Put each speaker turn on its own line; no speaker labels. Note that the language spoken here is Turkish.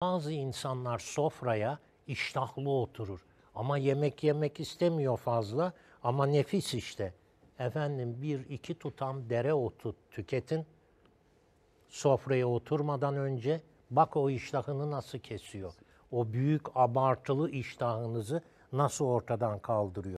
Bazı insanlar sofraya iştahlı oturur ama yemek yemek istemiyor fazla ama nefis işte. Efendim bir iki tutam dereotu tüketin. Sofraya oturmadan önce bak o iştahını nasıl kesiyor. O büyük abartılı iştahınızı nasıl ortadan kaldırıyor.